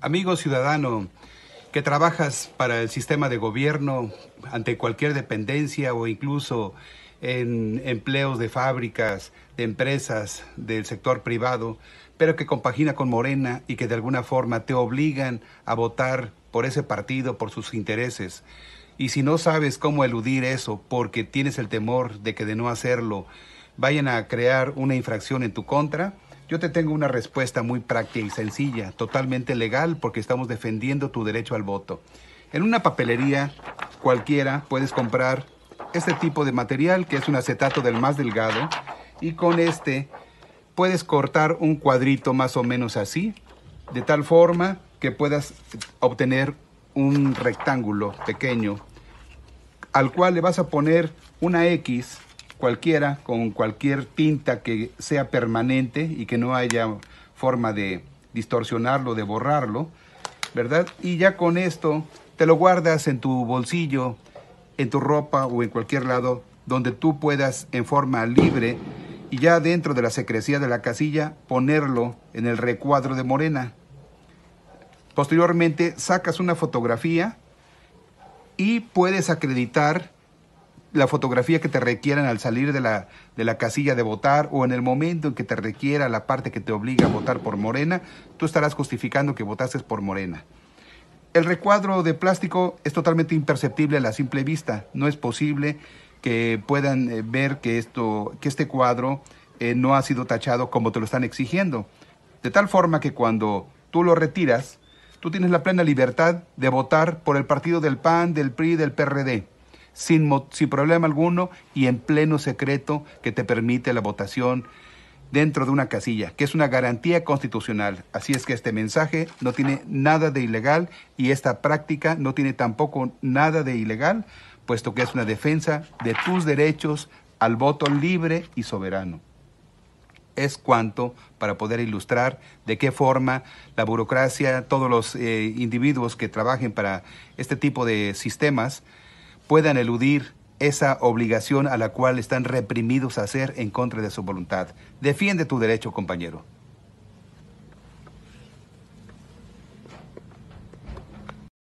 Amigo ciudadano que trabajas para el sistema de gobierno ante cualquier dependencia o incluso en empleos de fábricas, de empresas, del sector privado, pero que compagina con Morena y que de alguna forma te obligan a votar por ese partido, por sus intereses. Y si no sabes cómo eludir eso porque tienes el temor de que de no hacerlo vayan a crear una infracción en tu contra, yo te tengo una respuesta muy práctica y sencilla, totalmente legal porque estamos defendiendo tu derecho al voto. En una papelería cualquiera puedes comprar este tipo de material que es un acetato del más delgado y con este puedes cortar un cuadrito más o menos así, de tal forma que puedas obtener un rectángulo pequeño al cual le vas a poner una X cualquiera, con cualquier tinta que sea permanente y que no haya forma de distorsionarlo, de borrarlo, ¿verdad? Y ya con esto te lo guardas en tu bolsillo, en tu ropa o en cualquier lado donde tú puedas en forma libre y ya dentro de la secrecía de la casilla ponerlo en el recuadro de Morena. Posteriormente sacas una fotografía y puedes acreditar la fotografía que te requieran al salir de la, de la casilla de votar o en el momento en que te requiera la parte que te obliga a votar por Morena, tú estarás justificando que votaste por Morena. El recuadro de plástico es totalmente imperceptible a la simple vista. No es posible que puedan eh, ver que, esto, que este cuadro eh, no ha sido tachado como te lo están exigiendo. De tal forma que cuando tú lo retiras, tú tienes la plena libertad de votar por el partido del PAN, del PRI, del PRD sin, sin problema alguno y en pleno secreto que te permite la votación dentro de una casilla, que es una garantía constitucional. Así es que este mensaje no tiene nada de ilegal y esta práctica no tiene tampoco nada de ilegal, puesto que es una defensa de tus derechos al voto libre y soberano. Es cuanto para poder ilustrar de qué forma la burocracia, todos los eh, individuos que trabajen para este tipo de sistemas, puedan eludir esa obligación a la cual están reprimidos a hacer en contra de su voluntad. Defiende tu derecho, compañero.